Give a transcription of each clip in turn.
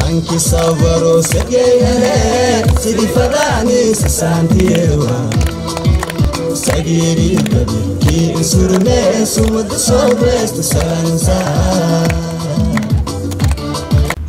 sankisavaro segeere sidifadaani sisaantiyewa sagiiridadi ki insurmeesumadisoobeestu saansaa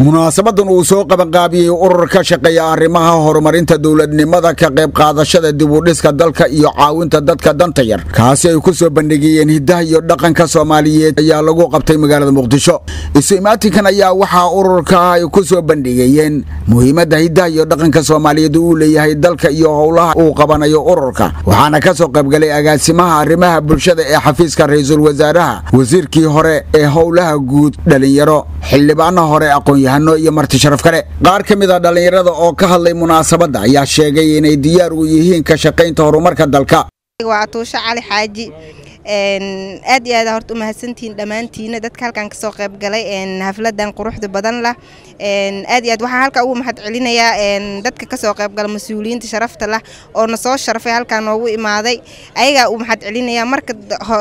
munaasabadan uu soo qabanqaabiyey urur ka shaqeeya arrimaha horumarinta dowladnimada ka qayb qaadashada dibudhiska dalka iyo caawinta dadka danta yar kaasi ay ku soo bandhigiyeen hiddaha iyo dhaqanka soomaaliyeed ayaa lagu qabtay magaalada muqdisho isu imaatinkan ayaa waxaa ururka ay ku soo bandhigayeen muhiimadda hiddaha iyo dhaqanka soomaaliyeed uu leeyahay dalka iyo howlaha uu qabanayo ururka waxaana ka soo qaybgalay agaasimaha arrimaha bulshada ee xafiiska ra ra'iisul wasaaraha wasiirkii hore ee howlaha guud dhallinyaro xildhibaana hore aqoon wadahanno iyo marti sharaf kale qaar ka mid a ah dhallinyarada oo ka hadlay munaasabadda ayaa sheegay inay diyaar u yihiin ka shaqaynta horumarka dalka waa tuushe cali xaaji aad iyo aad horta umahadsantihiin dhammaantiina dadka halkan kasoo qayb galay hafladan quruxda badan lah aad iyo aad waxaa halka ugu mahad dadka kasoo qayb gala mas-uuliyiinta sharafta lah oo nasoo sharfay halkaa noogu imaaday ayagaa u mahad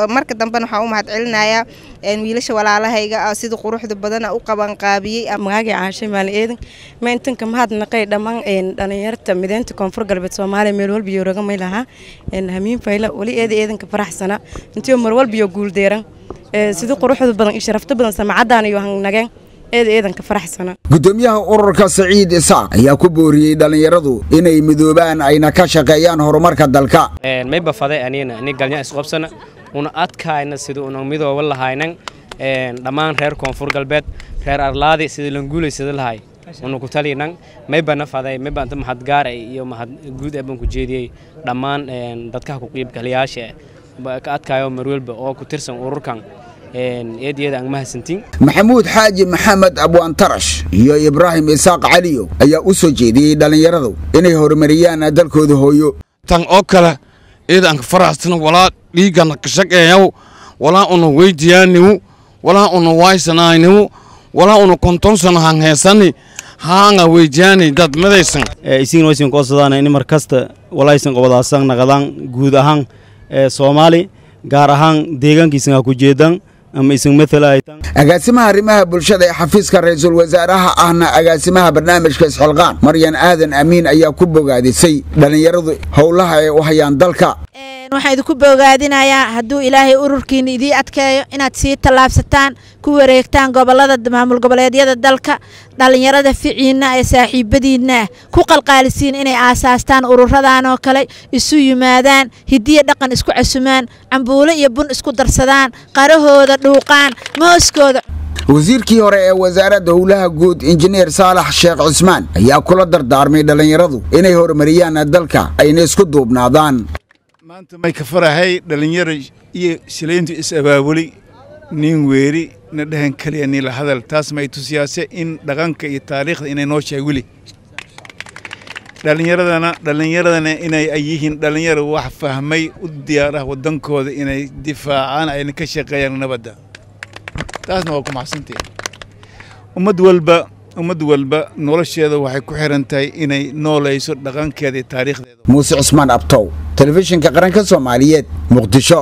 marka dambena waxaa u mahad wiilasha walaalahayga ah, sida quruxda badana ah u qabanqaabiyey magaagii caashe eedan mayntanka mahad naqay dhammaan dhalinyarta mideynta koonfur galbeed soomaaliya meel walba yooraga may lahaa hamiin fayla weli eeda eedanka faraxsana intiyo marwalbiyo guuldeera sida quruxda badan iyo sharafta badan samacadaan iyo hangnageen gudoomiyaha ururka saciid isaaq ayaa ku booriyey dhallinyaradu inay midoobaan ayna ka shaqeeyaan horumarka dalka may bafade anina ani galnya isqobsana una adkaayna sida una midooba lahaynan dhammaan reer koonfur galbeed reer arlaadi sida languulaysada lahay una ku taliinan may faday may banta mahadgaar iyo mahad guud ee baan ku jeediyey dhammaan dadkaha kuqiibgalayaasha ka adkayo marwelba oo ku tirsan ururkan maxamuud xaaji maxamed abwaantarash iyo ibraahim isaaq caliyo ayaa u soo jeediyey dhallinyaradu inay horumariyaan dalkooda hooyo tan oo kale eedaanka faraastina walaa dhiiggana ka walaa una weydiyaaniwu walaa una waysanayniwu walaa una kontonsana hanheesani haanga weydiyaanay daad madaysan eh, isigin waysan koosadaana eh, in mar kasta naqadaan guud ahaan ee soomaali gaar ahaan deegaankiisana ku jeedan agaasimaha arrimaha bulshada ee xafiiska ra-iisul wasaaraha ahna agaasimaha barnaamijka isxilqaan maryan aadan amiin ayaa ku bogaadisay dhallinyaradu howlaha ay u hayaan dalka waxaan idinku bogaadinayaa hadduu ilaahay ururkiina idii adkeeyo inaad sii tallaabsataan ku wareegtaan gobollada maamul goboleedyada dalka dhallinyarada ficiinna ee saaxiibadiinna ah ku qalqaalisiin inay aasaastaan ururadan oo kale isu yimaadaan hidiyo dhaqan isku casumaan cambuulo iyo bun isku darsadaan qarahooda dhuuqaan mooskooda wasiirkii hore ee wasaaradda howlaha guud injineer saalax sheekh cusmaan ayaa kula dardaarmay dhallinyaradu inay horumariyaan dalka ayna isku duubnaadaan maanta may ka farahay dhalinyaro iyo shilayntu is-abaabuli nin weeri na dhahan keliya la hadal taas may tusiyaase in dhaqanka iyo taariikhda inay noo sheeg weli dhalinyaradana dhallinyaradana inay yihiin dhalinyaro wax fahmay u diyaar ah waddankooda inay difaacaan ayna ka shaqeeyaan nabadda taasna waa ku maxsantahe ummad walba ummad walba nolosheeda waxay ku xiran tahay inay noolayso dhaqankeeda iyo taariikhdeeda muuse cusmaan abtow telefishinka qaranka soomaaliyeed muqdisho